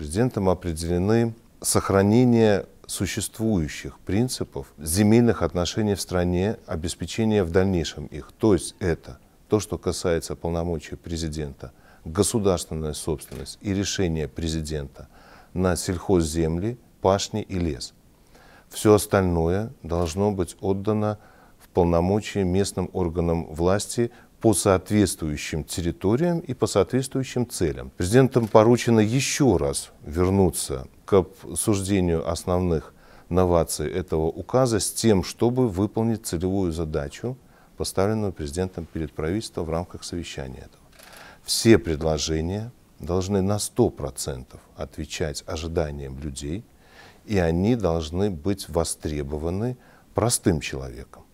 президентом определены сохранение существующих принципов земельных отношений в стране, обеспечение в дальнейшем их. То есть это то, что касается полномочий президента, государственная собственность и решение президента на сельхозземли, пашни и лес. Все остальное должно быть отдано в полномочия местным органам власти по соответствующим территориям и по соответствующим целям. Президентам поручено еще раз вернуться к обсуждению основных новаций этого указа с тем, чтобы выполнить целевую задачу, поставленную президентом перед правительством в рамках совещания этого. Все предложения должны на 100% отвечать ожиданиям людей, и они должны быть востребованы простым человеком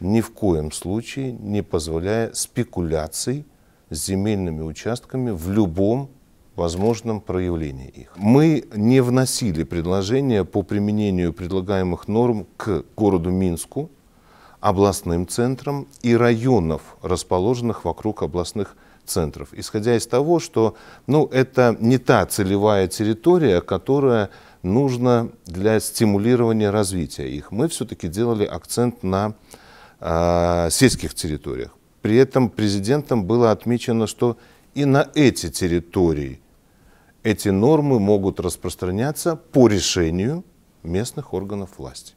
ни в коем случае не позволяя спекуляций с земельными участками в любом возможном проявлении их. Мы не вносили предложения по применению предлагаемых норм к городу Минску, областным центрам и районов, расположенных вокруг областных центров, исходя из того, что ну, это не та целевая территория, которая нужна для стимулирования развития их. Мы все-таки делали акцент на а, сельских территориях. При этом президентом было отмечено, что и на эти территории эти нормы могут распространяться по решению местных органов власти.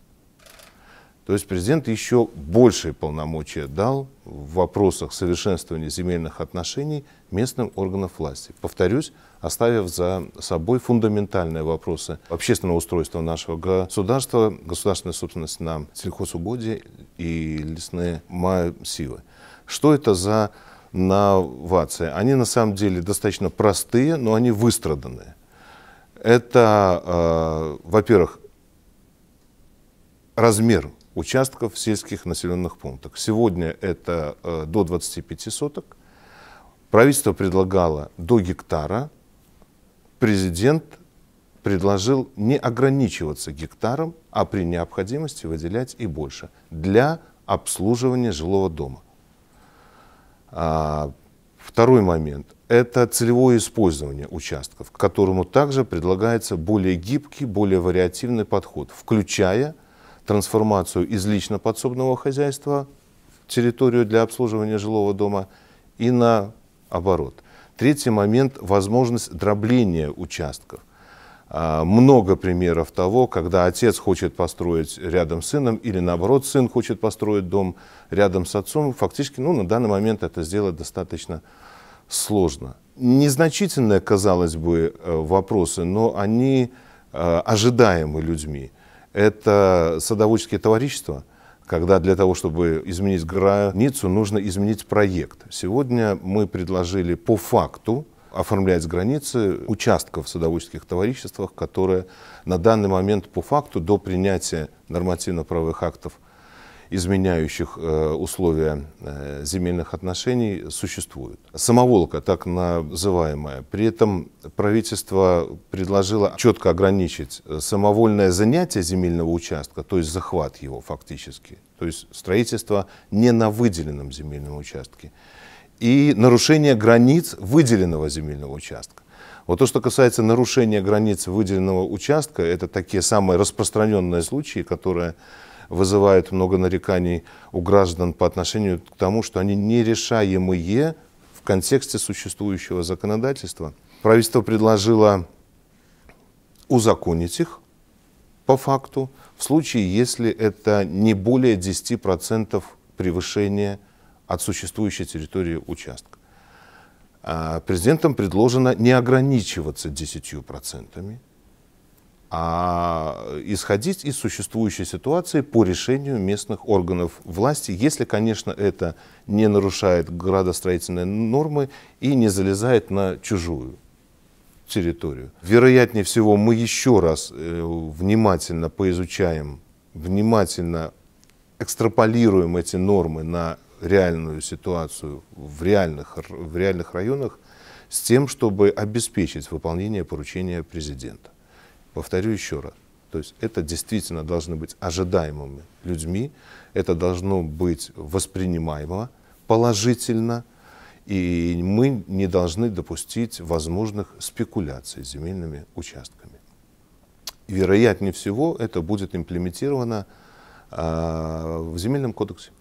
То есть президент еще большие полномочия дал в вопросах совершенствования земельных отношений местным органам власти. Повторюсь, оставив за собой фундаментальные вопросы общественного устройства нашего государства, государственной собственности на сельхозугодие и лесные массивы. Что это за новации? Они на самом деле достаточно простые, но они выстраданные. Это, э, во-первых, размер участков сельских населенных пунктов. Сегодня это э, до 25 соток. Правительство предлагало до гектара президент предложил не ограничиваться гектаром, а при необходимости выделять и больше для обслуживания жилого дома. А, второй момент – это целевое использование участков, к которому также предлагается более гибкий, более вариативный подход, включая трансформацию из лично подсобного хозяйства в территорию для обслуживания жилого дома и наоборот – Третий момент – возможность дробления участков. А, много примеров того, когда отец хочет построить рядом с сыном, или наоборот, сын хочет построить дом рядом с отцом. Фактически, ну, на данный момент это сделать достаточно сложно. Незначительные, казалось бы, э, вопросы, но они э, ожидаемы людьми. Это садоводческие товарищества – когда для того, чтобы изменить границу, нужно изменить проект. Сегодня мы предложили по факту оформлять границы участков в садоводческих товариществах, которые на данный момент по факту до принятия нормативно-правовых актов изменяющих э, условия э, земельных отношений, существует. Самоволка, так называемая. При этом правительство предложило четко ограничить э, самовольное занятие земельного участка, то есть захват его фактически, то есть строительство не на выделенном земельном участке, и нарушение границ выделенного земельного участка. Вот то, что касается нарушения границ выделенного участка, это такие самые распространенные случаи, которые вызывает много нареканий у граждан по отношению к тому, что они нерешаемые в контексте существующего законодательства. Правительство предложило узаконить их по факту в случае, если это не более 10% превышения от существующей территории участка. А Президентом предложено не ограничиваться 10%, а исходить из существующей ситуации по решению местных органов власти, если, конечно, это не нарушает градостроительные нормы и не залезает на чужую территорию. Вероятнее всего, мы еще раз э, внимательно поизучаем, внимательно экстраполируем эти нормы на реальную ситуацию в реальных, в реальных районах с тем, чтобы обеспечить выполнение поручения президента. Повторю еще раз. То есть это действительно должны быть ожидаемыми людьми, это должно быть воспринимаемо положительно, и мы не должны допустить возможных спекуляций с земельными участками. Вероятнее всего это будет имплементировано э, в земельном кодексе.